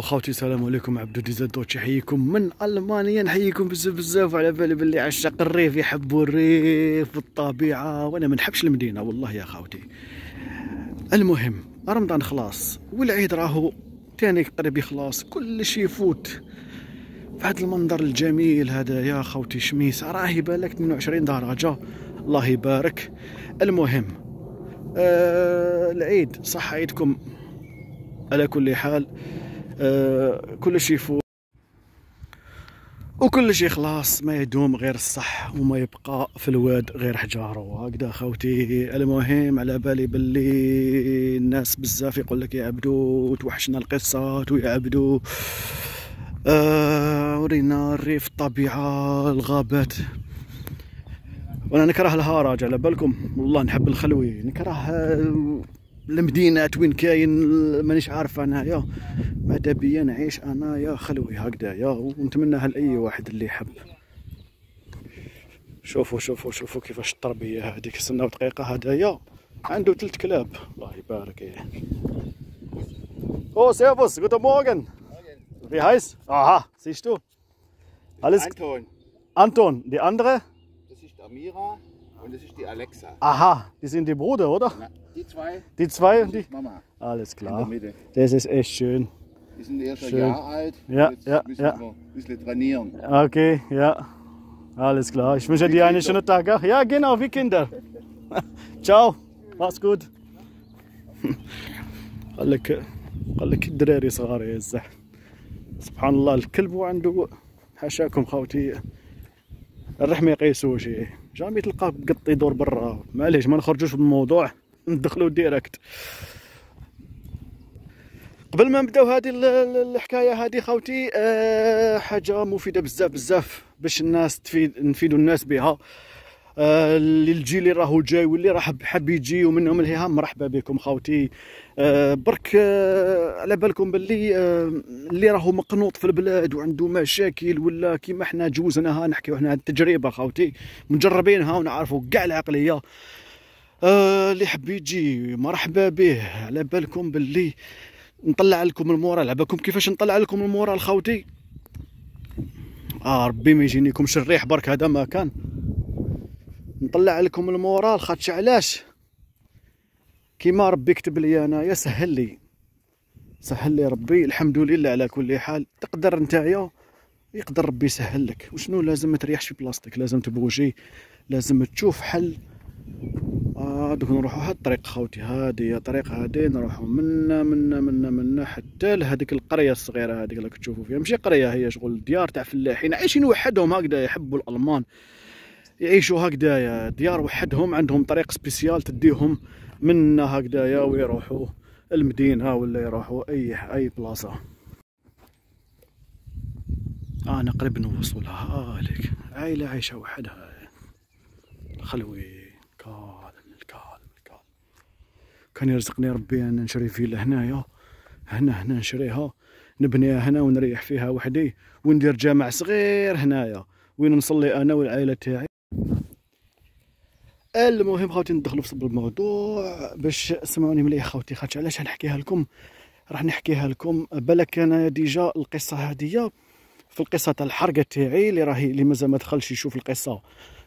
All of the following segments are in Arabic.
خوتي السلام عليكم عبدو دوتش يحييكم من المانيا نحييكم بزاف بزاف على بالي باللي عشاق الريف يحبوا الريف والطبيعه وانا ما نحبش المدينه والله يا خوتي المهم رمضان خلاص والعيد راهو تاني قريب يخلص كل شيء يفوت فهاد المنظر الجميل هذا يا خوتي شميس راهي بالك 28 درجه الله يبارك المهم آه العيد صح عيدكم على كل حال آه، كلشي يفوت وكل شيء خلاص ما يدوم غير الصح وما يبقى في الواد غير حجارو وهكذا خوتي المهم على بالي باللي الناس بزاف يقول لك يا عبدو توحشنا القصات ويا عبدو آه ورينا الريف الطبيعه الغابات وانا نكره الهراج على بالكم والله نحب الخلوي نكره المدينات وين كاين مانيش عارف انايا ماذا بيا نعيش انايا خلوي هكذايا ونتمناها لاي واحد اللي يحب شوفوا شوفوا شوفوا كيفاش التربيه هذيك استناو دقيقه هدايا عنده ثلاث كلاب الله يبارك ايه او سيرفوس غوتو مورغن في هايس اها siehst Alles انتون Anton, die andere? Das ist Amira. Und das ist die Alexa. Aha, die sind die Bruder, oder? Na, die zwei. Die zwei und die Mama. Alles klar. Das ist echt schön. Die sind erst schön. ein Jahr alt. Ja, jetzt ja, müssen ja. wir ein bisschen trainieren. Okay, ja. Alles klar. Ich wünsche dir einen schönen Tag. Ja, genau, wie Kinder. Ciao. Mach's gut. قال لك قال لك الدراري صغار يا الزح سبحان الله الكلب وعنده حاشاكم خاوتي الرحمه يقيسوه شي جامي تلقاه قط يدور برا معليش ما نخرجوش بالموضوع ندخلو ديريكت قبل ما نبداو هذه الحكايه هذه خوتي أه حاجه مفيده بزاف بزاف باش الناس تفيد نفيدوا الناس بها أه اللي راهو جاي واللي راح حاب يجي ومنهم لهام مرحبا بكم خوتي آه، برك آه، على بالكم باللي آه، اللي راهو مقنوط في البلاد وعنده مشاكل ولا كيما حنا جوزناها نحكيو حنا التجربه خاوتي مجربينها ونعرفوا كاع العقليه اللي حب يجي مرحبا به على بالكم باللي نطلع لكم المورال على بالكم كيفاش نطلع لكم المورال خاوتي اه ربي ما يجينيكمش الريح برك هذا ما كان نطلع لكم المورال خاطش علاش كيما ربي كتب لي انايا سهل لي سهل لي ربي الحمد لله على كل حال تقدر نتايا يقدر ربي يسهل لك وشنو لازم ما تريحش في بلاصتك لازم تبوجي لازم تشوف حل آه دوك نروحو هاد الطريق خوتي هادي هي طريق هادي نروحو منا منا منا منا حتى لهاديك القريه الصغيره هاديك راك تشوفوا فيها ماشي قريه هي شغل ديار تاع فلاحين عايشين وحدهم هكذا يحبوا الالمان يعيشوا هكذا ديار وحدهم عندهم طريق سبيسيال تديهم منا يا ويروحوا المدينه ولا يروحوا اي اي بلاصه انا قريب نوصلها الك عائله عايشه وحدها خلوي كالم الكالم الكالم كان يرزقني ربي ان نشري فيلا هنايا هنا هنا نشريها نبنيها هنا ونريح فيها وحدي وندير جامع صغير هنايا وين نصلي انا والعائله تاعي المهم خاوتي ندخلوا في صب الموضوع باش سمعوني مليح خاوتي خاطر علاش نحكيها لكم راح نحكيها لكم بالك انا ديجا القصه هذه في القصه تاع الحرقه تاعي اللي راهي اللي مازال ما دخلش يشوف القصه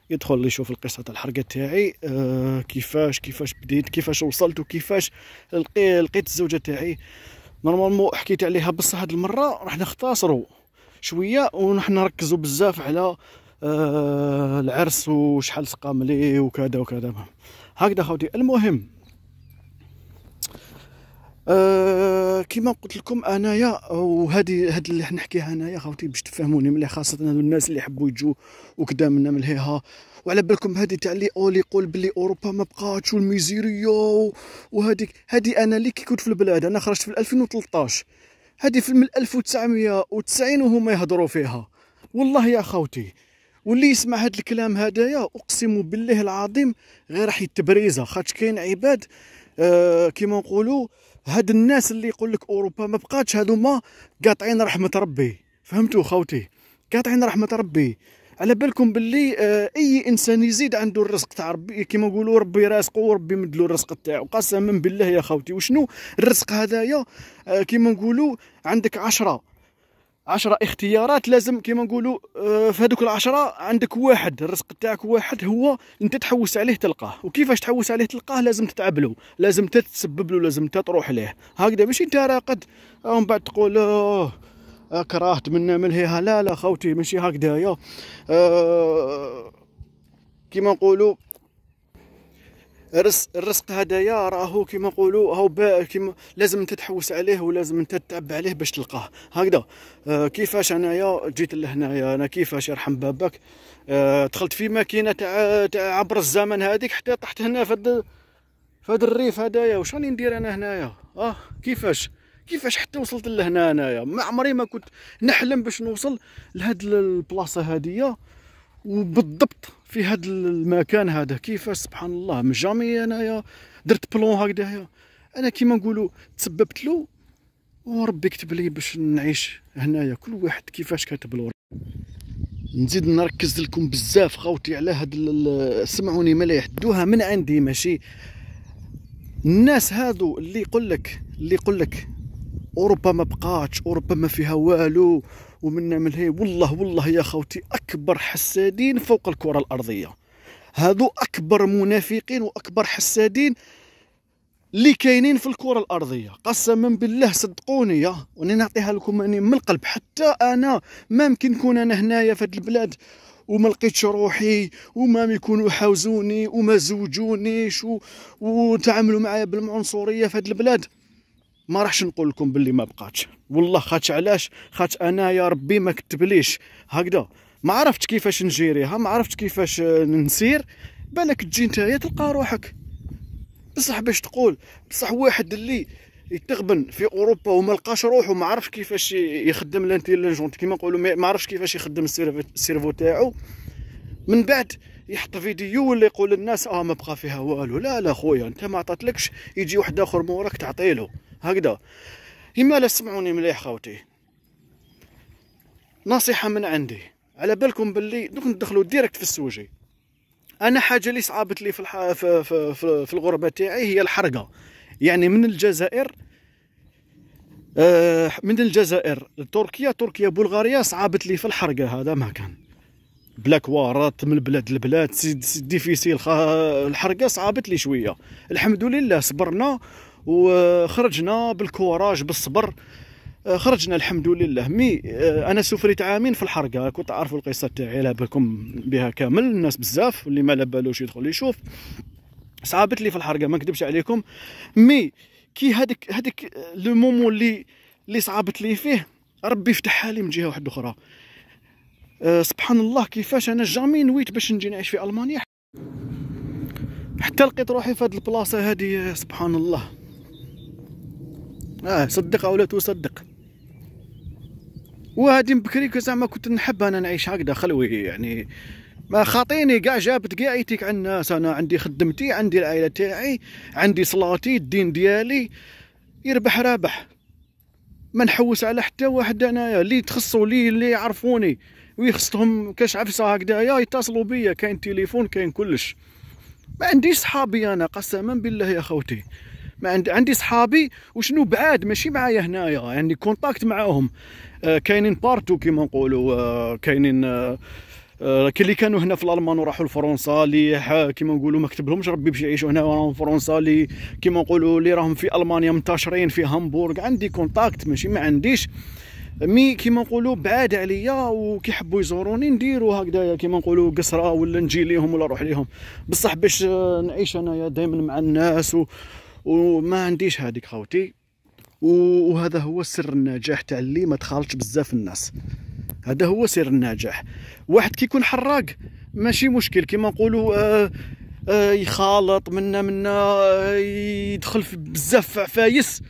يدخل يشوف القصه تاع الحرقه تاعي آه كيفاش كيفاش بديت كيفاش وصلت وكيفاش لقي لقيت الزوجه تاعي نورمالمون حكيت عليها بصح هاد المره راح نختصروا شويه ونحن نركزوا بزاف على آه، العرس وشحال سقام لي وكذا وكذا هكذا خوتي المهم آه كما قلت لكم انايا وهذه هذه اللي نحكيها انايا خوتي باش تفهموني مليح خاصه هذو الناس اللي يحبوا يجوا وكذا منا من هيها وعلى بالكم هذه تاع لي اولي يقول بلي اوروبا ما بقاتش والميزيريه وهذيك هذه انا اللي كي كنت في البلاد انا خرجت في 2013 هذه في من 1990 وهما يهضروا فيها والله يا خوتي واللي يسمع هذا الكلام هذايا اقسم بالله العظيم غير راح يتبريزا خاطش كاين عباد آه كيما نقولوا هاد الناس اللي يقول لك اوروبا ما بقاتش هذوما قاطعين رحمه ربي فهمتوا خوتي قاطعين رحمه ربي على بالكم باللي آه اي انسان يزيد عنده الرزق تاع ربي كيما نقولوا ربي رازقه وربي مدلو الرزق تاعو قسما بالله يا خوتي وشنو الرزق هذايا آه كيما نقولوا عندك عشرة عشرة اختيارات لازم كيما نقولوا آه، في هذوك العشرة عندك واحد الرزق تاعك واحد هو انت تحوس عليه تلقاه وكيفاش تحوس عليه تلقاه لازم تتعب له لازم تتسبب له لازم تروح ليه هكذا ماشي انت راقد آه، ومن بعد تقول اه كرهت من ملهيها لا لا خوتي ماشي يا أه كيما نقولوا الرزق الرزق هدايا راهو كيما نقولوا هاو كيما لازم انت تحوس عليه ولازم انت تتعب عليه باش تلقاه هكذا آه كيفاش انايا جيت لهنايا انا كيفاش يرحم بابك آه دخلت في ماكينه تاع تاع عبر الزمن هذيك حتى طحت هنا في هذا الريف هدايا واش راني ندير انا هنايا اه كيفاش كيفاش حتى وصلت لهنا انايا ما عمري ما كنت نحلم باش نوصل لهاد البلاصه هاديه وبالضبط في هاد المكان هذا كيفاش سبحان الله من جامي انايا درت بلون هكذايا انا كيما نقولوا تسببت له وربي كتب لي باش نعيش هنايا كل واحد كيفاش كاتب له نزيد نركز لكم بزاف خوتي على هاد سمعوني مليح دوها يحدوها من عندي ماشي الناس هادو اللي يقول لك اللي يقول لك اوروبا ما بقاتش اوروبا ما فيها والو ومن نعمل هي والله والله يا خوتي اكبر حسادين فوق الكره الارضيه هذو اكبر منافقين واكبر حسادين اللي كاينين في الكره الارضيه قسما بالله صدقوني يا وانا نعطيها لكم اني من القلب حتى انا ما يمكن نكون انا هنايا في هاد البلاد وما لقيتش روحي وما يكونوا حاوزوني وما زوجونيش وتعاملوا معايا بالعنصريه في هاد البلاد ما راحش نقول لكم باللي ما بقاتش والله خاطش علاش خاطش انا يا ربي ما كتبليش هكذا ما عرفتش كيفاش نجيريها ما عرفتش كيفاش نسير بالك تجي نتايا تلقى روحك بصح باش تقول بصح واحد اللي يتغبن في اوروبا وما لقاش روحه ما عرفش كيفاش يخدم لانتيليجونت كيما نقولوا ما عرفش كيفاش يخدم السيرفو تاعو من بعد يحط فيديو ولا يقول للناس اه ما بقى فيها والو لا لا خويا انت ما عطاتلكش يجي واحد اخر موراك تعطيله هكذا هما لا تسمعوني مليح خاوتي نصيحه من عندي على بالكم باللي دوك ندخلوا ديريكت في السوجي انا حاجه اللي صعبت لي في, الح... في, في, في, الغربه تاعي هي الحرقه يعني من الجزائر آه من الجزائر تركيا تركيا بلغاريا صعبت لي في الحرقه هذا ما كان بلاك وارات من البلاد لبلاد سي ديفيسيل الحرقه صعبت لي شويه الحمد لله صبرنا وخرجنا بالكوراج بالصبر آه، خرجنا الحمد لله مي آه، انا سفريت عامين في الحرقه كنت عارفوا القصه تاعي على بها كامل الناس بزاف اللي ما لبالوش يدخل يشوف صعبت لي في الحرقه ما نكذبش عليكم مي كي هذيك هذيك آه، لو مومون اللي اللي صعبت لي فيه ربي يفتحها لي من جهه واحده اخرى سبحان الله كيفاش انا جامي نويت باش نجي نعيش في المانيا حتى لقيت روحي في هذه البلاصه هذه سبحان الله اه صدق او لا تصدق وهادي بكري زعما كنت نحب انا نعيش هكذا خلوي يعني ما خاطيني كاع جابت كاع يتيك على الناس انا عندي خدمتي عندي العائله تاعي عندي صلاتي الدين ديالي يربح رابح ما نحوس على حتى واحد انايا اللي تخصو لي اللي يعرفوني ويخصهم كاش عفسه هكذايا يتصلوا بيا كاين تليفون كاين كلش ما عنديش صحابي انا قسما بالله يا خوتي ما عندي عندي صحابي وشنو بعاد ماشي معايا هنايا عندي يعني كونتاكت معاهم آه، كاينين بارتو كيما نقولوا آه، كاينين آه، كاين اللي كانوا هنا في الالمان وراحوا لفرنسا اللي كيما نقولوا ما كتبلهمش ربي باش يعيشوا هنا وراهم فرنسا اللي كيما نقولوا اللي راهم في المانيا منتشرين في هامبورغ عندي كونتاكت ماشي ما عنديش مي كيما نقولوا بعاد عليا وكيحبوا يزوروني نديروا هكذايا كيما نقولوا قصره ولا نجي ليهم ولا نروح ليهم بصح باش نعيش انايا دائما مع الناس و وما عنديش هذيك خوتي وهذا هو سر النجاح تاع اللي ما تخالطش بزاف الناس هذا هو سر النجاح واحد كيكون حراق ماشي مشكل كيما نقولوا آه آه يخالط منا منا آه، يدخل في بزاف عفايس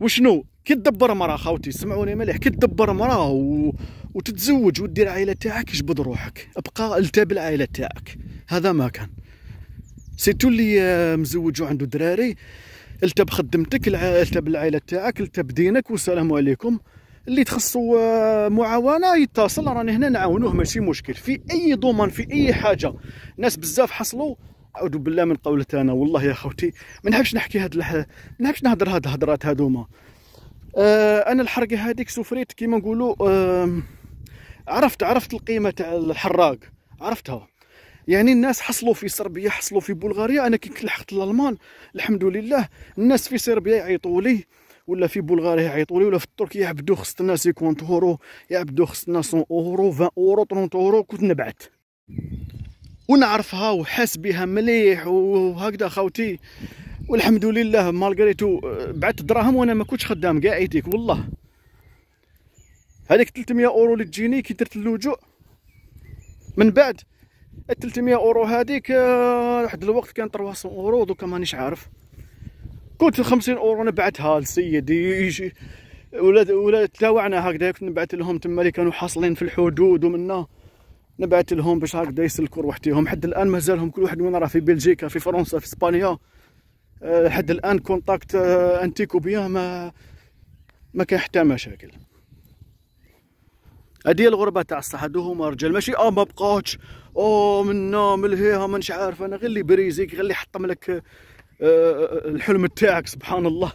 وشنو كي تدبر مرا خوتي سمعوني مليح كي تدبر مرا و... وتتزوج ودير عائله تاعك جبد روحك ابقى التاب العائله تاعك هذا ما كان سيتو اللي آه، مزوج وعنده دراري التا بخدمتك التا بالعائله تاعك التا بدينك والسلام عليكم اللي تخصو آه، معاونه يتصل راني هنا نعاونوه ماشي مشكل في اي ضمان في اي حاجه ناس بزاف حصلوا اعوذ بالله من قولة انا والله يا خوتي ما نحبش نحكي هاد الح... ما نحبش نهضر هاد الهضرات هادوما آه انا الحرقه هذيك سفريت كيما نقولوا آه عرفت عرفت القيمه تاع الحراق عرفتها يعني الناس حصلوا في صربيا حصلوا في بلغاريا انا كي لحقت الالمان الحمد لله الناس في صربيا يعيطوا لي ولا في بلغاريا يعيطوا لي ولا في تركيا يعبدوا الناس يكون اورو يعبدوا خص الناس اورو 20 اورو 30 اورو كنت نبعت ونعرفها وحاس بها مليح وهكذا خاوتي والحمد لله مالغريتو بعت دراهم وانا ما كنتش خدام كاع ايديك والله هذيك 300 اورو اللي تجيني كي درت اللجوء من بعد 300 اورو هذيك آه، واحد الوقت كان 300 اورو دوكا مانيش عارف كنت 50 اورو نبعتها لسيدي ولاد ولاد تلاوعنا هكذا كنت نبعث لهم تما اللي كانوا حاصلين في الحدود ومنا نبعث لهم باش هكذا يسلكوا روحتيهم حد الان مازالهم كل واحد وين راه في بلجيكا في فرنسا في اسبانيا آه، حد الان كونتاكت آه، بيا ما ما كان حتى مشاكل ادي الغربه تاع الصحه هما رجال ماشي اه ما او منا آه، من مانيش لهيها عارف انا غير اللي بريزيك غير اللي حطم لك آه،, آه الحلم تاعك سبحان الله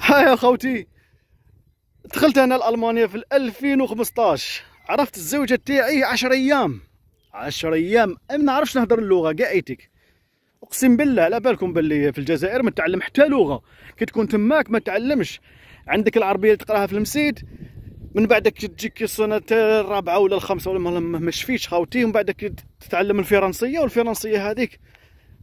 ها يا خوتي دخلت انا لالمانيا في 2015 عرفت الزوجه تاعي 10 ايام 10 ايام ما نعرفش نهضر اللغه كاع ايتك اقسم بالله على بالكم باللي في الجزائر ما تعلم حتى لغه كي تكون تماك ما تعلمش عندك العربيه اللي تقراها في المسيد من بعدك تجيك السنه الرابعه ولا الخامسه ولا ما شفيتش خاوتي ومن بعدك تتعلم الفرنسيه والفرنسيه هذيك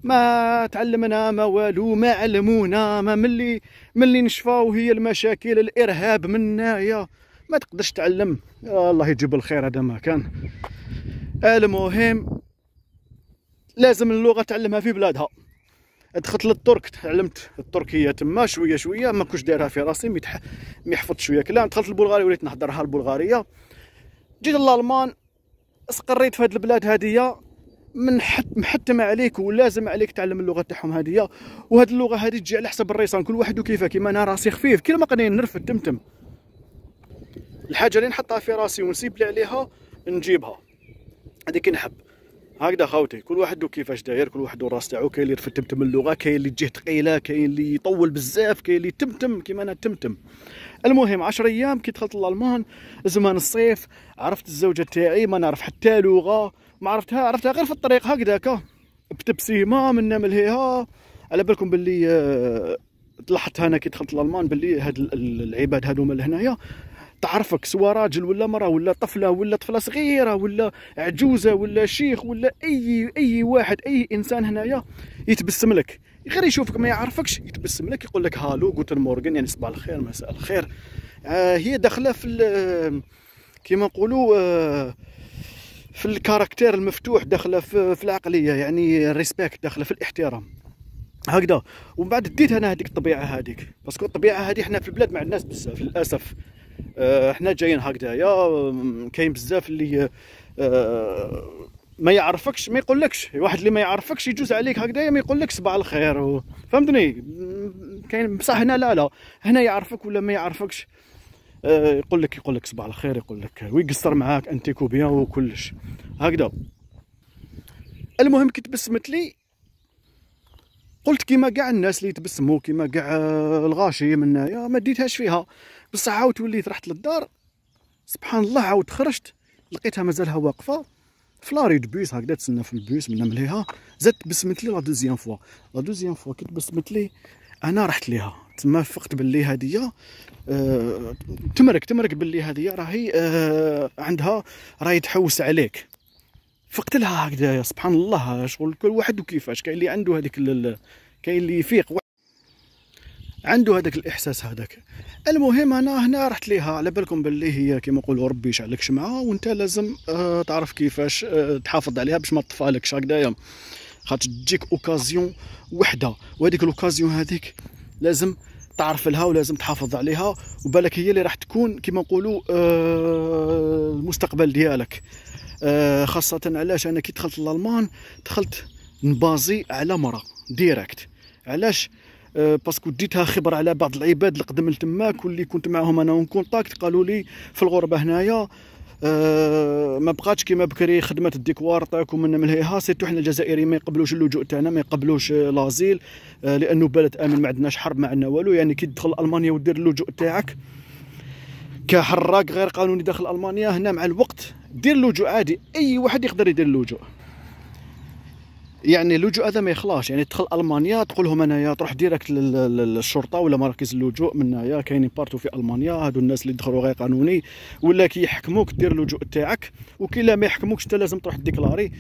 ما تعلمنا ما والو ما علمونا ما ملي ملي نشفاو هي المشاكل الارهاب منايا ما تقدرش تعلم الله يجيب الخير هذا ما كان المهم لازم اللغه تعلمها في بلادها دخلت للترك تعلمت التركيه تما شويه شويه ما كنتش دايرها في راسي ميتح... ميحفظ شويه كلام دخلت البلغاري وليت نهضرها البلغاريه جيت للالمان استقريت في هذه البلاد هذه من حت محتم عليك ولازم عليك تعلم اللغه تاعهم هذه وهذه اللغه هذه تجي على حسب الريسان كل واحد وكيفه كيما انا راسي خفيف كل ما قاني نرفد تمتم الحاجه اللي نحطها في راسي ونسيب لي عليها نجيبها هذيك نحب هكذا خاوتي كل واحد كيفاش داير كل واحد الراس تاعو كاين اللي يرفد تمتم اللغه كاين اللي تجيه ثقيله كاين اللي يطول بزاف كاين اللي تمتم كيما انا تمتم المهم 10 ايام كي دخلت الالمان زمان الصيف عرفت الزوجه تاعي ما نعرف حتى لغه ما عرفتها عرفتها غير في الطريق هكذاك بتبسيمه من ملهيها على بالكم باللي آه، طلعت انا كي دخلت لالمان باللي هاد العباد هادو هما لهنايا تعرفك سواء راجل ولا مرأة ولا طفلة ولا طفلة صغيرة ولا عجوزة ولا شيخ ولا أي أي واحد أي إنسان هنايا يتبسم لك غير يشوفك ما يعرفكش يتبسم لك يقول لك هالو جوتن مورغان يعني صباح الخير مساء الخير آه هي داخله في كيما نقولوا آه في الكاركتير المفتوح داخله في, في العقليه يعني الريسبكت داخله في الاحترام هكذا ومن بعد ديت انا هذيك الطبيعه هذيك باسكو الطبيعه هذه حنا في البلاد ما عندناش بزاف للاسف آه، احنا جايين هكذايا كاين بزاف اللي آه، ما يعرفكش ما يقولكش واحد اللي ما يعرفكش يجوز عليك هكذايا ما يقولكش صباح الخير و... فهمتني كاين بصح هنا لا لا هنا يعرفك ولا ما يعرفكش آه، يقول لك يقول لك صباح الخير يقول لك ويقصر معاك انتيكو بيان وكلش هكذا المهم كي تبسمت لي قلت كيما كاع الناس اللي تبسموا كيما كاع الغاشي من هنايا ما ديتهاش فيها بصح عاود وليت رحت للدار سبحان الله عاود خرجت لقيتها مازالها واقفه في لاري دو بوس هكذا تسنى في البيس من مليها زاد بسمت لي لا دوزيام فوا لا دوزيام فوا كي تبسمت لي انا رحت ليها تما فقت باللي هادية أه تمرك تمرك باللي هادية راهي أه عندها راهي تحوس عليك فقتلها هكذايا سبحان الله شغل كل واحد وكيفاش كاين اللي عنده هذيك كاين اللي يفيق عنده هذاك الاحساس هذاك المهم انا هنا رحت ليها على بالكم باللي هي كيما نقولوا ربي يشعلك شمعه وانت لازم آه تعرف كيفاش آه تحافظ عليها باش ما تطفالكش هكذايا خاطر تجيك اوكازيون وحده وهذيك الاوكازيون هذيك لازم تعرف لها ولازم تحافظ عليها وبالك هي اللي راح تكون كيما نقولوا آه المستقبل ديالك آه، خاصه علاش انا كي دخلت لالمان دخلت نبازي على مرا ديريكت علاش آه، باسكو ديتها خبر على بعض العباد اللي قدم لتماك واللي كنت معاهم انا اون كونتاكت قالوا لي في الغربه هنايا أه ما بقاتش كيما بكري خدمه الديكوار تاعكم من من هيها سيتو حنا الجزائريين ما يقبلوش اللجوء تاعنا ما يقبلوش آه، لازيل أه لانه بلد امن ما عندناش حرب ما عندنا والو يعني كي تدخل المانيا ودير اللجوء تاعك كحراق غير قانوني داخل المانيا هنا مع الوقت دير لوجو عادي اي واحد يقدر يدير لوجو يعني اللجوء هذا ما يخلاش يعني تدخل المانيا تقول لهم انايا تروح ديريكت للشرطه ولا مراكز اللجوء من هنايا كاينين بارتو في المانيا هادو الناس اللي دخلوا غير قانوني ولا كي دير اللجوء تاعك وكي لا ما يحكموكش حتى لازم تروح ديكلاري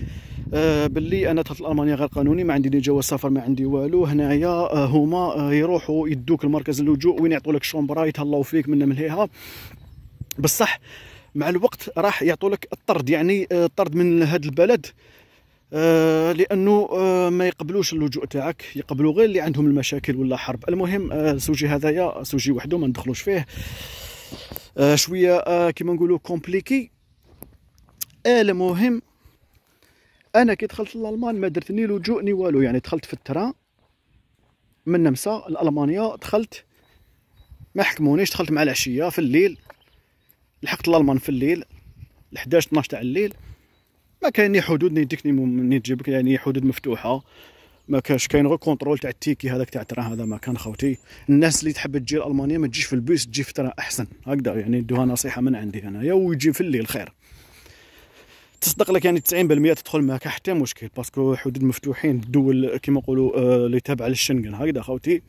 آه باللي انا دخلت المانيا غير قانوني ما عندي لي جواز سفر ما عندي والو هنايا آه هما آه يروحوا يدوك لمركز اللجوء وين يعطوا لك شومبرا يتهلاو فيك من ملهيها بصح مع الوقت راح يعطوا لك الطرد يعني آه، الطرد من هذا البلد آه، لانه آه، ما يقبلوش اللجوء تاعك يقبلوا غير اللي عندهم المشاكل ولا حرب المهم آه سوجي هذايا سوجي وحده ما ندخلوش فيه شويه كيما نقولوا كومبليكي المهم انا كي دخلت الالمان ما درت ني لجوء ني والو يعني دخلت في الترا من نمسا لالمانيا دخلت ما حكمونيش دخلت مع العشيه في الليل لحقت الالمان في الليل 11 12 تاع الليل ما كاين ني حدود ني تكني ني تجيبك يعني حدود مفتوحه ما كاش كاين غير كونترول تاع التيكي هذاك تاع ترى هذا ما كان خوتي الناس اللي تحب تجي لالمانيا ما تجيش في البيس تجي في ترى احسن هكذا يعني ندوها نصيحه من عندي انايا ويجي في الليل خير تصدق لك يعني 90% تدخل معك حتى مشكل باسكو حدود مفتوحين الدول كيما نقولوا آه، اللي تابعه للشنغن هكذا خوتي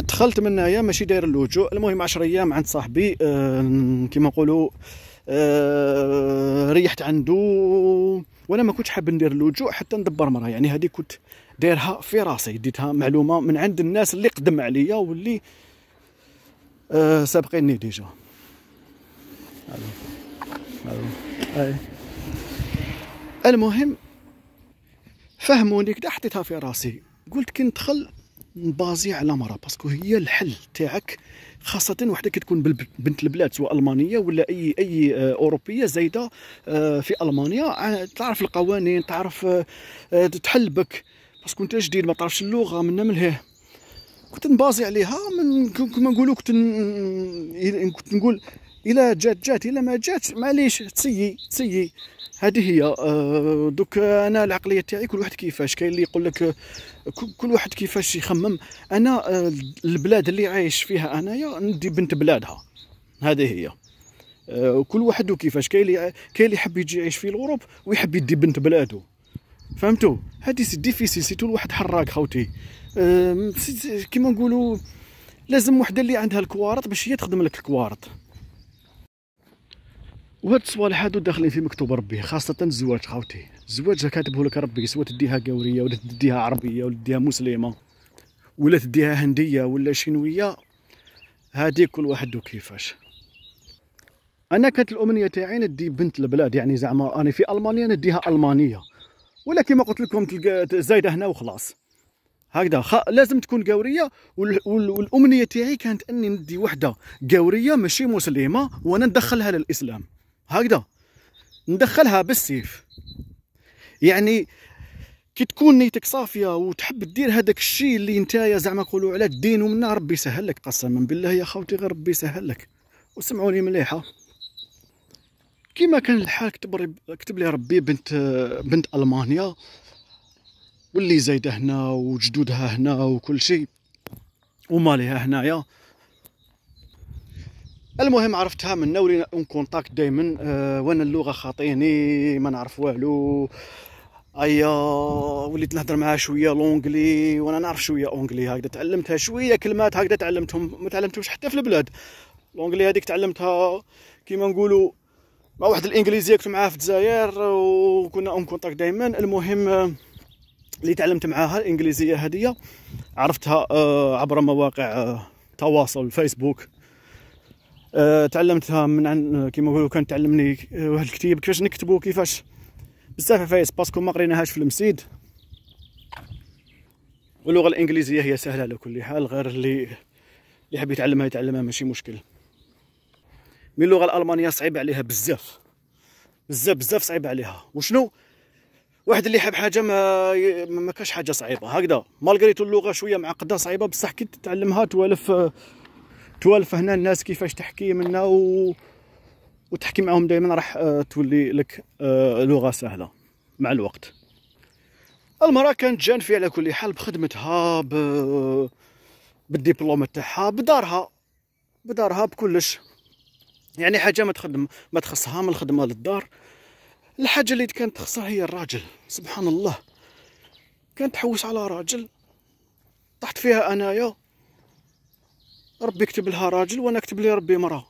دخلت من هنايا ماشي داير اللجوء المهم 10 ايام عند صاحبي أه كيما نقولوا أه ريحت عنده وانا ما كنتش حاب ندير اللجوء حتى ندبر مرة يعني هذه كنت دايرها في راسي ديتها معلومه من عند الناس اللي قدم عليا واللي أه سابقيني ديجا المهم فهموني كدا حطيتها في راسي قلت كي ندخل نبازي على مرا باسكو هي الحل تاعك خاصة وحده كتكون بنت البلاد سواء المانية ولا اي اي آه، اوروبية زايدة آه، في المانيا آه، تعرف القوانين تعرف تحل بك باسكو انت جديد ما تعرفش اللغة منا من هيه كنت نبازي عليها من كما نقولوا كنت كنت نقول الا جات جات الا ما جاتش معليش تسيي تسيي هذه هي آه، دوك انا العقليه تاعي كل واحد كيفاش كاين اللي يقول لك آه، كل واحد كيفاش يخمم انا آه، البلاد اللي عايش فيها انايا ندي بنت بلادها هذه هي أه كل واحد وكيفاش كاين اللي كاين اللي يحب يجي يعيش في الاوروب ويحب يدي بنت بلاده فهمتوا هادي سي ديفيسيل سيتو الواحد حراك خوتي كيما نقولوا لازم وحده اللي عندها الكوارط باش هي تخدم لك الكوارط وهاد الصوالح هادو داخلين في مكتوب ربي خاصة الزواج خاوتي الزواج كاتبه لك ربي سوا تديها قورية ولا تديها عربية ولا تديها مسلمة ولا تديها هندية ولا شينوية هادي كل واحد وكيفاش انا كانت الامنيه تاعي ندي بنت البلاد يعني زعما انا في المانيا نديها المانيه ولا ما قلت لكم تلقى زايده هنا وخلاص هكذا خ... لازم تكون قوريه وال... وال... والامنيه تاعي كانت اني ندي وحده قوريه ماشي مسلمه وانا ندخلها للاسلام هكذا ندخلها بالسيف يعني كي تكون نيتك صافيه وتحب دير هذاك الشيء اللي نتايا زعما قولوا على الدين ومنا ربي يسهل لك قسما بالله يا خوتي غير ربي يسهل لك وسمعوني مليحه كيما كان الحال كتب كتب لي ربي بنت بنت المانيا واللي زايده هنا وجدودها هنا وكل شيء ومالها هنايا المهم عرفتها منا ولينا اون كونتاكت دائما أه وانا اللغه خاطيني ما نعرف والو ايا وليت نهضر معاها شويه لونجلي وانا نعرف شويه اونجلي هكذا تعلمتها شويه كلمات هكذا تعلمتهم ما تعلمتهمش حتى في البلاد لونجلي هذيك تعلمتها كيما نقولوا مع واحد الانجليزيه كنت معاه في الجزائر وكنا اون كونتاكت دائما المهم آه، اللي تعلمت معاها الانجليزيه هذه عرفتها آه، عبر مواقع التواصل آه، فيسبوك أه تعلمتها من عن كيما نقولوا كان تعلمني أه، واحد الكتيب كيفاش نكتبو كيفاش بزاف عفايس باسكو ما قريناهاش في المسيد واللغه الانجليزيه هي سهله على كل حال غير اللي اللي حاب يتعلمها يتعلمها ماشي مشكل مي اللغه الالمانيه صعيب عليها بزاف بزاف بزاف صعيب عليها وشنو واحد اللي حاب حاجه ما ما كاش حاجه صعيبه هكذا مالغريتو اللغه شويه معقده صعيبه بصح كي تتعلمها توالف توالف هنا الناس كيفاش تحكي منا و... وتحكي معاهم دائما راح آه، تولي لك آه، لغه سهله مع الوقت المراه كانت جانفي على كل حال بخدمتها ب... بالدبلوم تاعها بدارها بدارها بكلش يعني حاجه ما تخدم ما تخصها من الخدمه للدار الحاجه اللي كانت تخصها هي الراجل سبحان الله كانت تحوس على راجل طحت فيها انايا ربي كتب لها راجل وانا كتب لي ربي مراه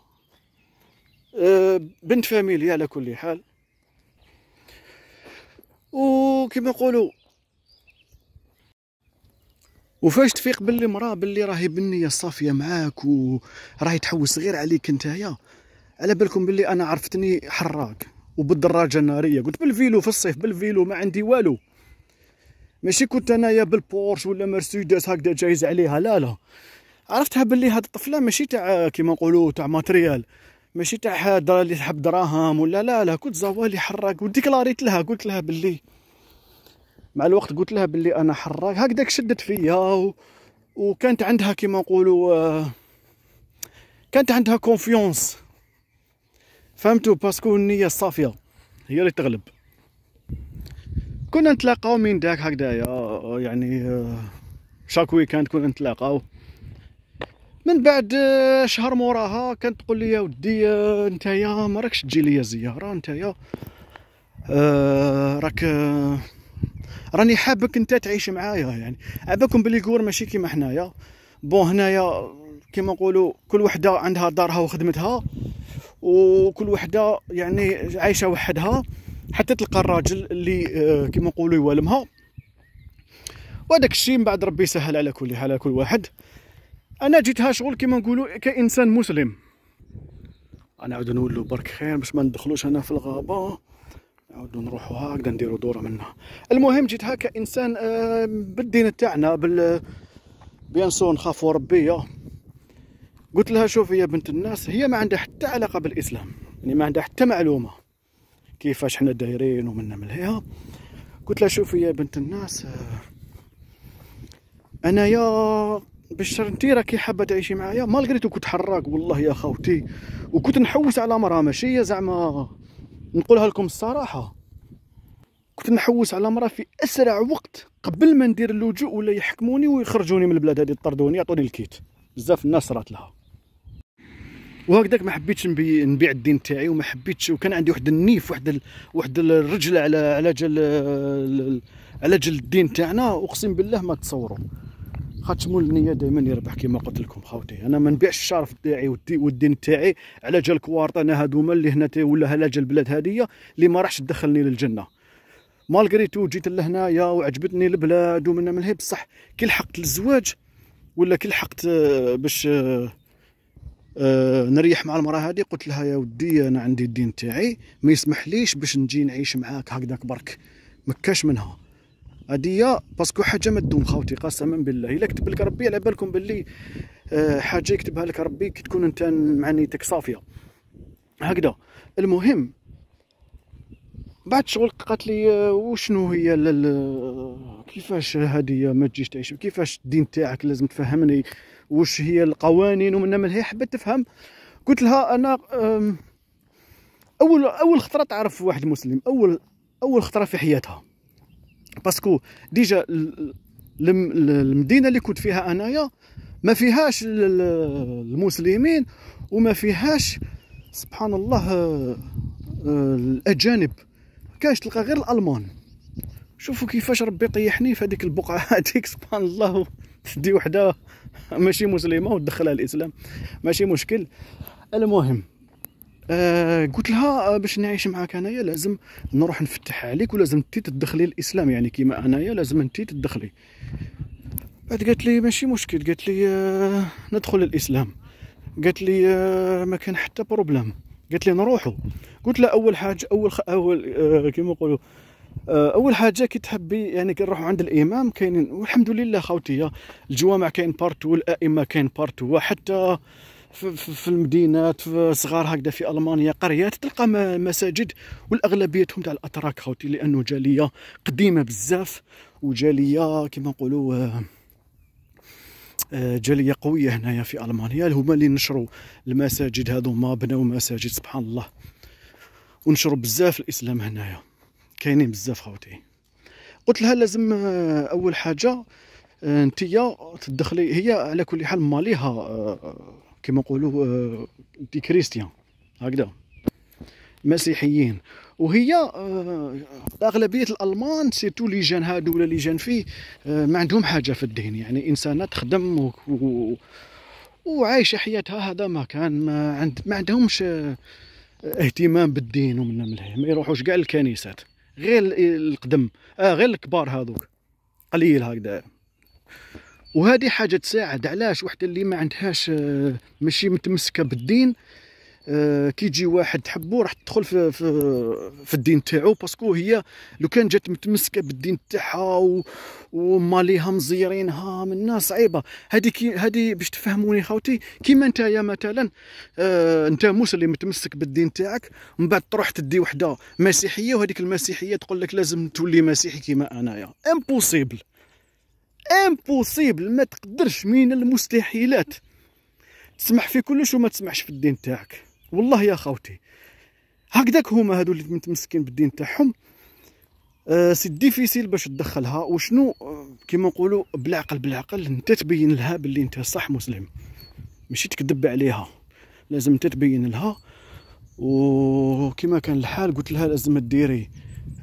أه، بنت فاميليا على كل حال وكما يقولوا وفاش تفيق باللي مراه باللي راهي بنيه صافيه معاك وراهي تحوس غير عليك نتايا على بالكم باللي انا عرفتني حراك وبالدراجه الناريه قلت بالفيلو في الصيف بالفيلو ما عندي والو ماشي كنت انايا بالبورش ولا مرسيدس هكذا جايز عليها لا لا عرفتها باللي هاد الطفله ماشي تاع آه، كيما نقولوا تاع ماتريال ماشي تاع درا اللي تحب دراهم ولا لا لا كنت زوالي حراك وديكلاريت لها قلت لها باللي مع الوقت قلت لها باللي انا حراك هكذاك شدت فيا و... وكانت عندها كيما نقولوا آه، كانت عندها كونفيونس فهمتوا باسكو النيه الصافيه هي اللي تغلب كنا نتلاقاو من داك هكذايا آه، يعني شاك ويكاند كنا نتلاقاو من بعد آه، شهر موراها كانت تقول لي يا ودي آه، نتايا ما راكش تجي ليا زياره نتايا آه راك آه، راني حابك انت تعيش معايا يعني عباكم بلي كور ماشي كيما حنايا بون هنايا كيما نقولوا كل وحده عندها دارها وخدمتها وكل وحده يعني عايشه وحدها حتى تلقى الراجل اللي كيما نقولوا يوالمها وهذاك الشيء من بعد ربي يسهل على كل حال على كل واحد انا جيتها شغل كيما نقولوا كانسان مسلم غنعاودو نولو برك خير باش ما ندخلوش انا في الغابه نعاودو نروحو هكذا نديرو دوره منها المهم جيتها كانسان آه، بالدين تاعنا بال بيان سو نخافو ربي قلت لها شوفي يا بنت الناس هي ما عندها حتى علاقه بالاسلام يعني ما عندها حتى معلومه كيفاش حنا دايرين ومننا من هيها قلت لها شوفي يا بنت الناس آه، انايا بشر انت راكي حابه تعيشي معايا لقيتو كنت حراق والله يا خاوتي وكنت نحوس على مرا ماشي هي زعما نقولها لكم الصراحه كنت نحوس على مرا في اسرع وقت قبل ما ندير اللجوء ولا يحكموني ويخرجوني من البلاد هذه يطردوني يعطوني الكيت بزاف الناس رات لها وهكذاك ما حبيتش نبيع نبي الدين تاعي وما حبيتش وكان عندي واحد النيف واحد ال... واحد الرجله على على جل على جل الدين تاعنا اقسم بالله ما تصوروا خاطش مول النيه دائما يربح كما قلت لكم خاوتي انا ما نبيعش الشرف تاعي والدين تاعي على جال كوارطه انا هذوما اللي هنا ولا على جال البلاد هذه اللي ما راحش تدخلني للجنه مالغري تو جيت لهنايا وعجبتني البلاد ومن من هي بصح كي لحقت للزواج ولا كي لحقت آه، باش آه، آه، نريح مع المراه هذه قلت لها يا ودي انا عندي الدين تاعي ما يسمحليش باش نجي نعيش معاك هكذاك برك مكاش منها هادي باسكو حاجه ما تدوم خاوتي قسما بالله الا كتب لك ربي على بالكم باللي آه، حاجه يكتبها لك ربي كي تكون انت مع نيتك صافيه هكذا المهم بعد شغل قالت لي آه، وشنو هي كيفاش هذه ما تجيش تعيش كيفاش الدين تاعك لازم تفهمني وش هي القوانين ومن من هي حبت تفهم قلت لها انا اول اول خطره تعرف واحد مسلم اول اول خطره في حياتها باسكو ديجا المدينه اللي كنت فيها انايا ما فيهاش المسلمين وما فيهاش سبحان الله آه، آه، الاجانب كاش تلقى غير الالمان شوفوا كيفاش ربي طيحني في هذيك البقعه هذيك سبحان الله تدي وحده ماشي مسلمه ودخلها الاسلام ماشي مشكل المهم آه، قلت لها آه، باش نعيش معاك انايا لازم نروح نفتح عليك ولازم انت تدخلي الاسلام يعني كيما انايا لازم انت تدخلي بعد قالت لي ماشي مشكل قالت لي آه، ندخل الاسلام قالت لي ما كان حتى بروبليم قالت لي نروحوا قلت لها اول حاجه اول خ... اول كيما نقولوا اول حاجه كي تحبي يعني كي نروحوا عند الامام كاينين والحمد لله خوتي الجوامع كاين بارتو والائمه كاين بارتو وحتى في, المدينات في صغار هكذا في المانيا قريات تلقى مساجد والاغلبيتهم تاع الاتراك خوتي لانه جاليه قديمه بزاف وجاليه كما نقولوا آه، آه، جاليه قويه هنايا في المانيا هما اللي نشروا المساجد هذوما بناو مساجد سبحان الله ونشروا بزاف الاسلام هنايا كاينين بزاف خوتي قلت لها لازم آه، اول حاجه انتيا تدخلي هي على كل حال ماليها كما نقولوا آه، دي كريستيان هكذا مسيحيين وهي آه، اغلبيه الالمان سيرتو جان هادو ولا لي جان فيه آه، ما عندهم حاجه في الدين يعني انسانه تخدم و... و... وعايشه حياتها هذا ما كان ما, عند... ما عندهمش اهتمام بالدين ومن ملهي ما يروحوش كاع الكنيسات غير القدم اه غير الكبار هذوك قليل هكذا وهذه حاجه تساعد علاش وحده اللي ما عندهاش آه، ماشي متمسكه بالدين آه، كي يجي واحد تحبو راح تدخل في, في, في الدين تاعو باسكو هي لو كان جات متمسكه بالدين تاعها وماليها مزيرينها الناس صعيبه هذه كي هذه باش تفهموني خوتي كيما نتايا مثلا آه، انت موسى اللي متمسك بالدين تاعك من بعد تروح تدي وحده مسيحيه وهذيك المسيحيه تقول لك لازم تولي مسيحي كيما انايا امبوسيبل امبوسيبل ما تقدرش من المستحيلات تسمح في كلش وما تسمحش في الدين تاعك والله يا خوتي هكذاك هما هادو اللي متمسكين بالدين تاعهم أه سي ديفيسيل باش تدخلها وشنو آه، كيما نقولوا بالعقل بالعقل انت تبين لها باللي انت صح مسلم ماشي تكذب عليها لازم انت تبين لها وكما كان الحال قلت لها لازم تديري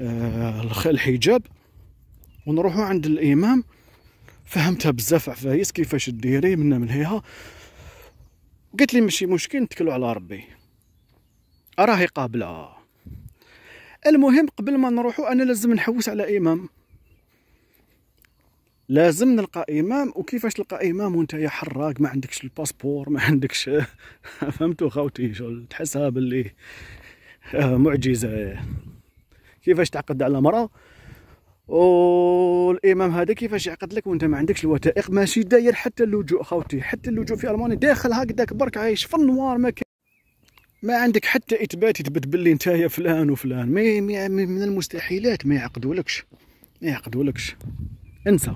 أه الحجاب ونروحوا عند الامام فهمتها بزاف عفايس كيفاش ديري منا من هيها قلت لي ماشي مشكل نتكلوا على ربي راهي قابله المهم قبل ما نروحو انا لازم نحوس على امام لازم نلقى امام وكيفاش نلقى امام وانت يا حراق ما عندكش الباسبور ما عندكش فهمتو خاوتي شغل تحسها باللي آه، معجزه كيفاش تعقد على مرأة الامام هذا كيفاش يعقد لك وانت ما عندكش الوثائق ماشي داير حتى اللجوء خوتي حتى اللجوء في المانيا داخل هكذاك برك عايش في النوار ما كان ما عندك حتى اثبات يثبت باللي نتايا فلان وفلان مي من المستحيلات ما يعقدولكش ما يعقدولكش انسى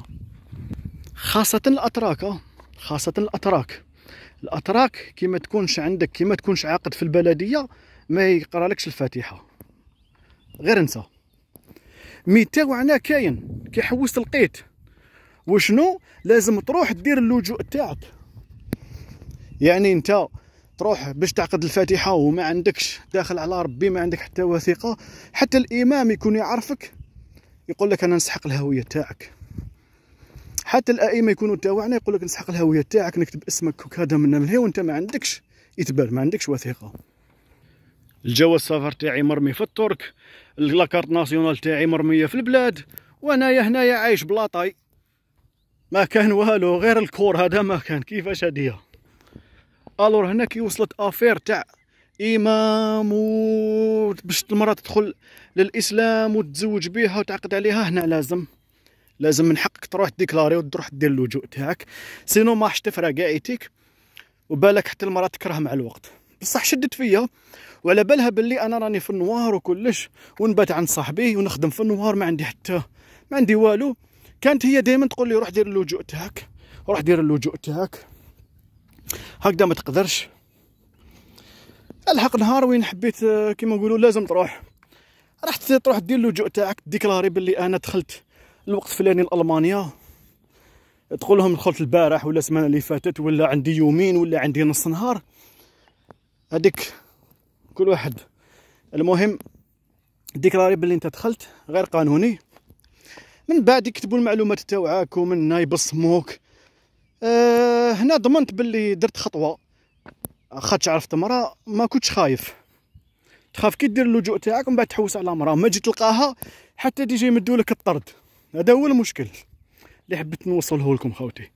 خاصة الاتراك خاصة الاتراك الاتراك كي ما تكونش عندك كي ما تكونش عاقد في البلدية ما يقرالكش الفاتحة غير انسى ميتا وعنا كاين كيحوس تلقيت وشنو لازم تروح دير اللجوء تاعك يعني انت تروح باش تعقد الفاتحه وما عندكش داخل على ربي ما عندك حتى وثيقه حتى الامام يكون يعرفك يقول لك انا نسحق الهويه تاعك حتى الائمه يكونوا تاوعنا يقول لك نسحق الهويه تاعك نكتب اسمك وكذا من هنا وانت ما عندكش اثبات ما عندكش وثيقه الجواز السفر تاعي مرمي في الترك لاكارت ناسيونال تاعي مرميه في البلاد وانايا هنايا عايش بلاطاي ما كان والو غير الكور هذا ما كان كيفاش هادية الور هنا كي وصلت افير تاع امام و باش المراه تدخل للاسلام وتزوج بها وتعقد عليها هنا لازم لازم من حقك تروح ديكلاري وتروح دير اللجوء تاعك سينو ما حش تفرق عيتك وبالك حتى المراه تكره مع الوقت بصح شدت فيا وعلى بالها باللي انا راني في النوار وكلش ونبات عند صاحبي ونخدم في النوار ما عندي حتى ما عندي والو كانت هي دائما تقول لي روح دير اللجوء تاعك روح دير اللجوء تاعك هكذا ما تقدرش الحق نهار وين حبيت آه، كيما نقولوا لازم تروح رحت تروح دير اللجوء تاعك ديكلاري باللي انا دخلت الوقت فلاني لالمانيا تقول لهم دخلت البارح ولا السمانه اللي فاتت ولا عندي يومين ولا عندي نص نهار هذيك كل واحد المهم ديكلاري باللي انت دخلت غير قانوني من بعد يكتبوا المعلومات تاوعاك ومن يبصموك أه هنا ضمنت باللي درت خطوه خاطش عرفت مرا ما كنتش خايف تخاف كي دير اللجوء تاعك ومن بعد تحوس على مرا ما جيت تلقاها حتى تيجي يمدوا لك الطرد هذا هو المشكل اللي حبيت نوصله لكم خوتي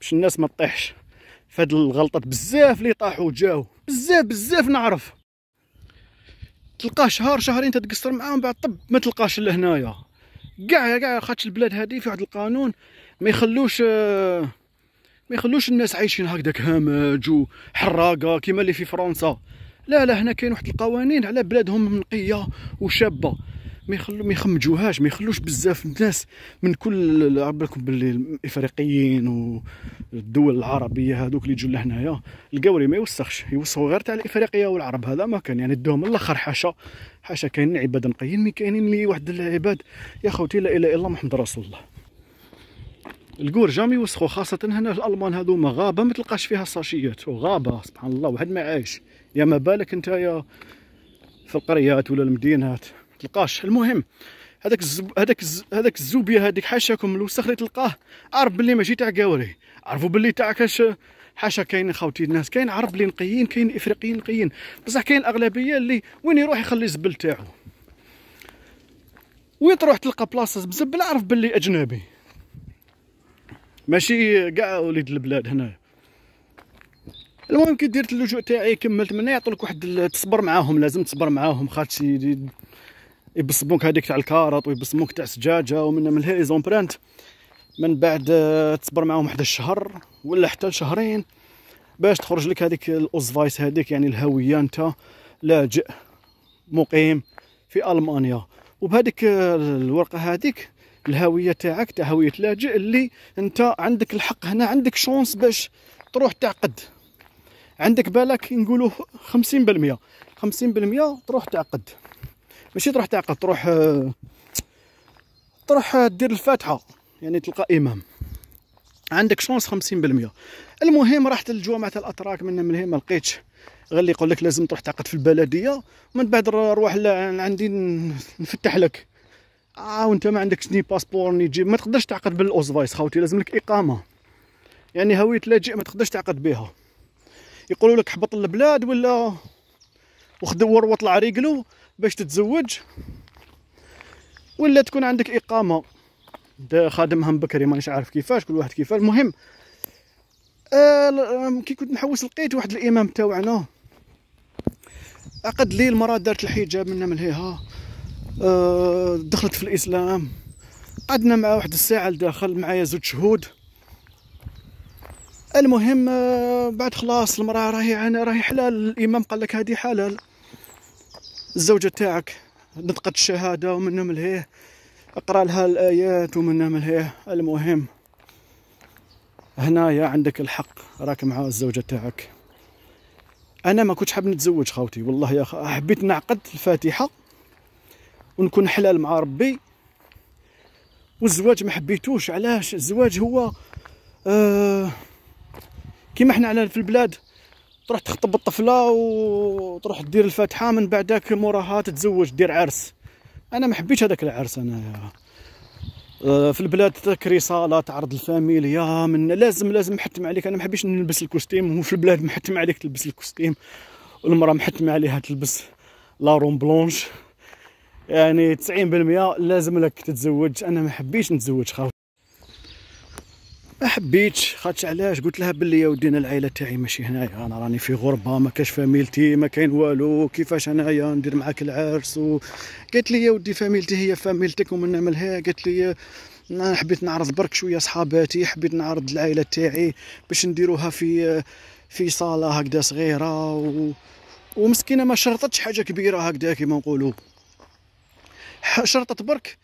باش الناس ما تطيحش في هاد الغلطات بزاف اللي طاحوا جاو بزاف بزاف نعرف تلقاه شهر شهرين تتقصر معاه من بعد طب ما تلقاش هنايا كاع كاع خاطش البلاد هذه في واحد القانون ما يخلوش ما يخلوش الناس عايشين هكذاك هامج وحراقه كيما اللي في فرنسا لا لا هنا كاين واحد القوانين على بلادهم نقيه وشابه ما يخلو ما يخمجوهاش ما يخلوش بزاف الناس من كل على باللي الافريقيين والدول العربيه هذوك اللي يجوا لهنايا القوري ما يوسخش يوسخوا غير تاع الافريقيه والعرب هذا ما كان يعني دهم الاخر حاشا حاشا كاين عباد نقيين مي كاينين لي واحد العباد يا خوتي لا اله الا الله محمد رسول الله القور جامي يوسخوا خاصة هنا في الألمان هذوما غابة ما تلقاش فيها ساشيات وغابة سبحان الله واحد ما عايش يا ما بالك أنت يا في القريات ولا المدينات تلقاش المهم هذاك الزب... هذاك الز... هذاك الزوبيه هذيك حاشاكم الوسخ اللي تلقاه عرف بلي ماشي تاع كاوري عرفوا بلي تاع كاش حاشا كاين اخوتي الناس كاين عرب لي نقيين كاين افريقيين نقيين بصح كاين الاغلبيه اللي وين يروح يخلي الزبل تاعو وين تروح تلقى بلاصه بزبل عرف بلي اجنبي ماشي كاع وليد البلاد هنا المهم كي درت اللجوء تاعي كملت من يعطولك واحد تصبر معاهم لازم تصبر معاهم خاطر يبصموك هذيك تاع الكارط ويبصموك تاع السجاجه ومن من هي زومبرانت من بعد آه، تصبر معاهم حتى الشهر ولا حتى شهرين باش تخرج لك هذيك الاوزفايس هذيك يعني الهويه انت لاجئ مقيم في المانيا وبهذيك آه، الورقه هذيك الهويه تاعك تاع هويه لاجئ اللي انت عندك الحق هنا عندك شونس باش تروح تعقد عندك بالك نقولوا 50% 50% تروح تعقد ماشي تروح تعقد تروح تروح دير الفاتحه يعني تلقى امام عندك شونس خمسين بالمية المهم رحت لجامعة تاع الاتراك من من ما لقيتش غير اللي يقول لك لازم تروح تعقد في البلديه ومن بعد روح عندي نفتح لك اه وانت ما عندكش ني باسبور ني جيب ما تقدرش تعقد بالاوزفايس خاوتي لازم لك اقامه يعني هويه لاجئ ما تقدرش تعقد بها يقولوا لك حبط للبلاد ولا وخذ ورطل على رجلو باش تتزوج ولا تكون عندك اقامه خادمها بكري مانيش عارف كيفاش كل واحد كيفاش المهم آه كي كنت نحوس لقيت واحد الامام تاوعنا عقد لي المراه دارت الحجاب منا من هيها آه دخلت في الاسلام قعدنا مع واحد الساعه لداخل معايا زوج شهود المهم آه بعد خلاص المراه راهي راهي حلال الامام قال لك هذه حلال الزوجه تاعك نطقت الشهاده ومنها ملهيه اقرا لها الايات ومنها ملهيه المهم المهم هنايا عندك الحق راك مع الزوجه تاعك انا ما كنتش حاب نتزوج خوتي والله يا خ... حبيت نعقد الفاتحه ونكون حلال مع ربي والزواج ما حبيتوش علاش الزواج هو آه كيما حنا على في البلاد تروح تخطب الطفله وتروح دير الفاتحه من بعدك موراها تتزوج دير عرس انا ما حبيتش هذاك العرس انا آه، في البلاد تاك رساله تعرض الفاميليا من لازم لازم محتم عليك انا ما حبيتش نلبس الكوستيم وفي البلاد محتم عليك تلبس الكوستيم والمراه محتم عليها تلبس لا رون بلونش يعني 90% لازم لك تتزوج انا ما حبيتش نتزوج خاوتي ما حبيتش خاطش علاش قلت لها باللي يا ودي انا العائله تاعي ماشي هنايا انا راني في غربه ما كاش فاميلتي ما كاين والو كيفاش انايا ندير معاك العرس و... قالت لي يا ودي فاميلتي هي فاميلتك ومن نعملها قالت لي انا حبيت نعرض برك شويه صحاباتي حبيت نعرض العائله تاعي باش نديروها في في صاله هكذا صغيره و... ومسكينه ما شرطتش حاجه كبيره هكذا كيما نقولوا شرطت برك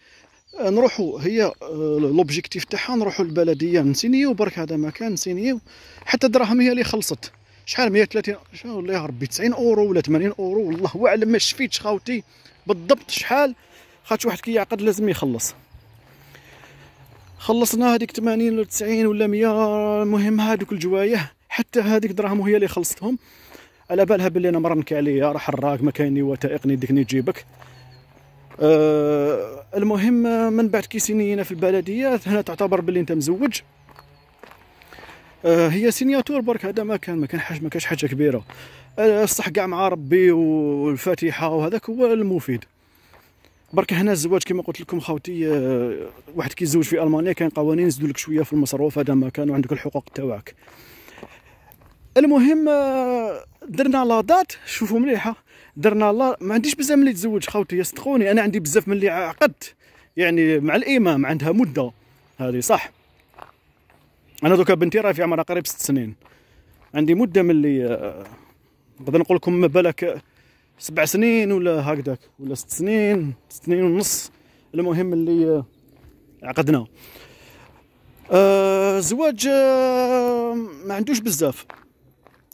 آه، نروحوا هي لوبجيكتيف آه، تاعها نروحوا للبلديه نسينيو برك هذا مكان نسينيو حتى الدراهم هي اللي خلصت شحال 130 شحال والله يا ربي 90 اورو ولا 80 اورو والله اعلم ما شفيتش خاوتي بالضبط شحال خاطش واحد كي يعقد لازم يخلص خلصنا هذيك 80 ولا 90 ولا 100 المهم هذوك الجوايه حتى هذيك دراهم هي اللي خلصتهم على بالها بلي انا مرنك عليا راح الراك ما كاين وثائق نديك نجيبك أه المهم من بعد كي سينينا في البلديه هنا تعتبر باللي انت مزوج أه هي سينياتور برك هذا ما كان ما كان حاجه ما كانش حاجه كبيره آه، الصح كاع مع ربي والفاتحه وهذاك هو المفيد برك هنا الزواج كما قلت لكم خوتي آه، واحد كيزوج في المانيا كان قوانين يزيدوا لك شويه في المصروف هذا ما كان وعندك الحقوق تاعك المهم آه، درنا لادات شوفوا مليحه درنا الله ما عنديش بزاف ملي تزوج خاوتي يصدقوني انا عندي بزاف ملي عقدت يعني مع الامام عندها مده هذه صح انا دوكا بنتي راه في عمرها قريب ست سنين عندي مده ملي آه، نقدر نقول لكم ما بالك آه، سبع سنين ولا هكذاك ولا ست سنين ست سنين ونص المهم اللي آه، عقدنا آه زواج آه ما عندوش بزاف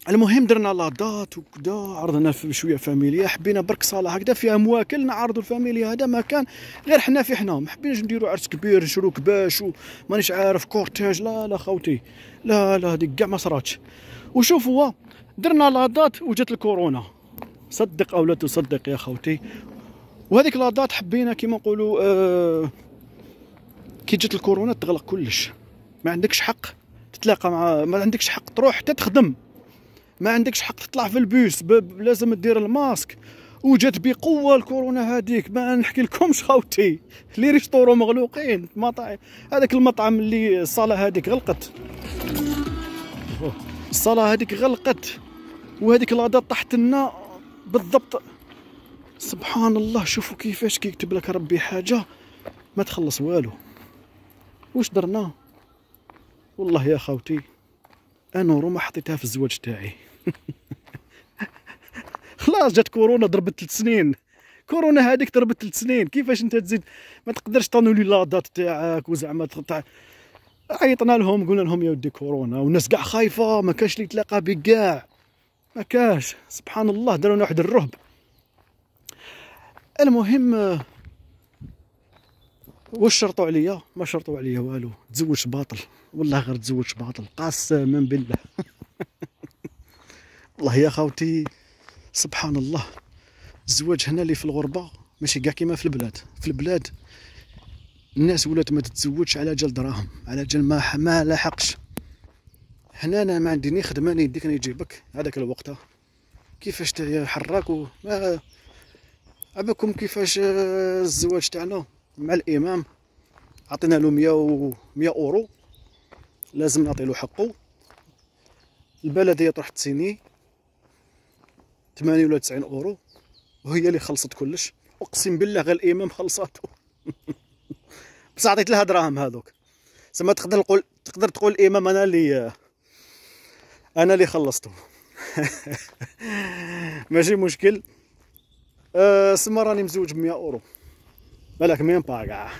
المهم درنا لادات وكدا عرضنا شويه فاميليا حبينا برك صاله هكذا فيها مواكل نعرضوا الفاميليا هذا مكان غير حنا في حنا ما حبيناش نديروا عرس كبير نشرو كباش ومانيش عارف كورتاج لا لا خوتي لا لا هذيك كاع ما صراتش وشوف هو درنا لادات وجات الكورونا صدق او لا تصدق يا خوتي وهذيك لادات حبينا كيما نقولوا آه كي جات الكورونا تغلق كلش ما عندكش حق تتلاقى مع ما عندكش حق تروح تتخدم ما عندكش حق تطلع في البيس لازم دير الماسك وجات بقوه الكورونا هذيك ما نحكي لكمش خاوتي لي ريستورو مغلوقين مطاعم هذاك المطعم اللي الصاله هذيك غلقت الصاله هذيك غلقت وهذيك لادا طاحت لنا بالضبط سبحان الله شوفوا كيفاش كيكتب لك ربي حاجه ما تخلص والو واش درنا والله يا خاوتي انا روما حطيتها في الزواج تاعي خلاص جات كورونا ضربت ثلاث سنين كورونا هذيك ضربت ثلاث سنين كيفاش انت تزيد ما تقدرش تانولي لا دات تاعك وزعما تقطع عيطنا لهم قلنا لهم يا ودي كورونا والناس كاع خايفه ما كاش اللي يتلاقى بك كاع ما كاش سبحان الله دارونا واحد الرهب المهم واش شرطوا عليا ما شرطوا عليا والو تزوج باطل والله غير تزوج باطل من بالله الله يا خاوتي سبحان الله الزواج هنا اللي في الغربه ماشي كاع كيما في البلاد في البلاد الناس ولات ما تتزوجش على جال دراهم على جال ما ما لاحقش هنا انا ما عندي ني خدمه ني يديك يجيبك هذاك الوقت كيفاش حراك وما عباكم كيفاش آه، الزواج تاعنا مع الامام عطينا له 100 و 100 اورو لازم نعطي له حقه البلديه تروح تسيني 80 ولا 90 اورو وهي اللي خلصت كلش اقسم بالله غير الامام خلصاتو بس عطيت لها دراهم هذوك سما تقدر تقول تقدر تقول الامام انا اللي انا اللي خلصته ماشي مشكل أه سما راني مزوج ب 100 اورو بالك مين با كاع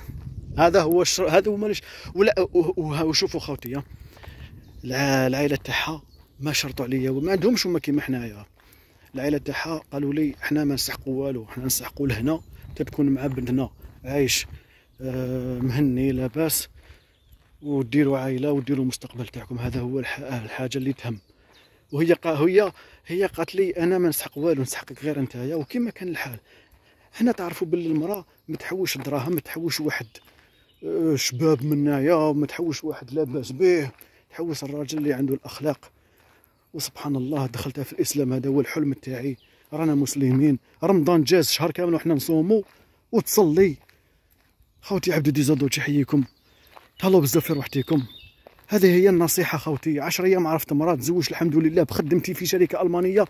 هذا هو الشر هذا هو مالش ولا وشوفوا خوتي العائله تاعها ما شرطوا عليا وما عندهمش هما كيما حنايا العائله تاعها قالوا لي حنا ما نستحقوا والو حنا نستحقوا لهنا تكون مع بنتنا عايش آه، مهني لاباس وديروا عائله وديروا المستقبل تاعكم هذا هو الحاجه اللي تهم وهي قا هي هي قالت لي انا ما نسحق والو نسحقك غير نتايا وكما كان الحال هنا تعرفوا باللي المراه ما تحوش دراهم ما تحوش واحد آه، شباب منايا ما تحوش واحد لاباس به تحوس الراجل اللي عنده الاخلاق وسبحان الله دخلت في الاسلام هذا هو الحلم تاعي رانا مسلمين رمضان جاز شهر كامل وحنا نصومو وتصلي خوتي عبدو ديزادو تحييكم تهلاو بزاف في روحتيكم هذه هي النصيحه خوتي 10 ايام عرفت مرا تزوج الحمد لله بخدمتي في شركه المانيه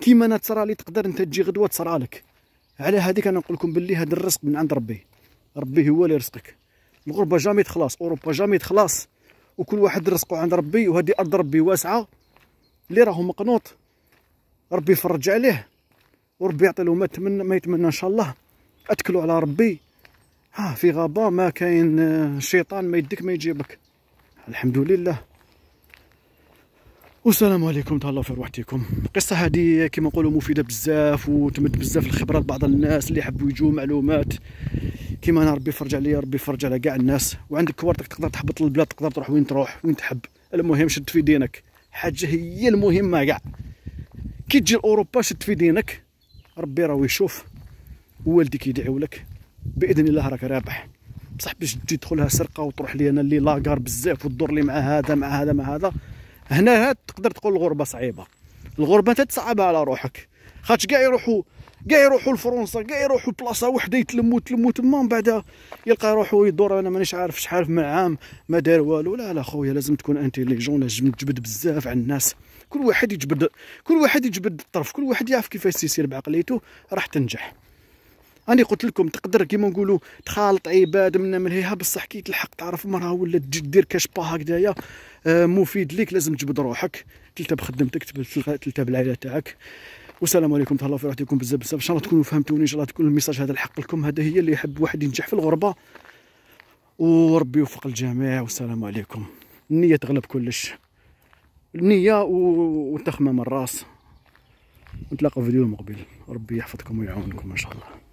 كيما انا تصرى لي تقدر انت تجي غدوه تصرى لك على هذيك انا نقول لكم باللي هذا الرزق من عند ربي ربي هو اللي رزقك الغربه جامي تخلاص اوروبا جامي تخلاص وكل واحد رزقه عند ربي وهذه ارض ربي واسعه اللي راهو مقنوط ربي يفرج عليه وربي يعطي له ما يتمنى ما يتمنى ان شاء الله اتكلوا على ربي ها في غابه ما كاين آه، شيطان ما يدك ما يجيبك الحمد لله والسلام عليكم تهلاو في روحتكم القصه هذه كما نقولوا مفيده بزاف وتمد بزاف الخبره لبعض الناس اللي يحبوا يجوا معلومات كما انا ربي يفرج عليا ربي يفرج على كاع الناس وعندك كوارتك تقدر تحبط البلاد تقدر تروح وين تروح وين تحب المهم شد في دينك حاجه هي المهمه كاع كي تجي لاوروبا شد في دينك ربي راه يشوف والديك يدعو لك باذن الله راك رابح بصح باش تجي تدخلها سرقه وتروح لي انا اللي لاكار بزاف وتدور لي مع هذا مع هذا مع هذا هنا تقدر تقول الغربه صعيبه الغربه تتصعب على روحك خاطش كاع يروحوا كاع يروحوا لفرنسا كاع يروحوا لبلاصه وحده يتلموا تلموا تما من بعد يلقى روحو يدور انا مانيش عارف شحال من عام ما دار والو لا لا خويا لازم تكون انتيليجون لازم تجبد بزاف على الناس كل واحد يجبد كل واحد يجبد الطرف كل واحد يعرف كيفاش يسير بعقليته راح تنجح راني قلت لكم تقدر كيما نقولوا تخالط عباد من من هيها بصح كي تلحق تعرف مرة ولا دير كاش با هكذايا آه، مفيد ليك لازم تجبد روحك تلتا بخدمتك تلتا العائله تاعك والسلام عليكم تهلاو في راحتكم بزاف بزاف ان شاء الله تكونوا فهمتوني ان شاء الله تكون الميساج هذا الحق لكم هذا هي اللي يحب واحد ينجح في الغربه وربي يوفق الجميع والسلام عليكم النيه تغلب كلش النيه من الراس نتلاقاو في فيديو مقبل ربي يحفظكم ويعاونكم ان شاء الله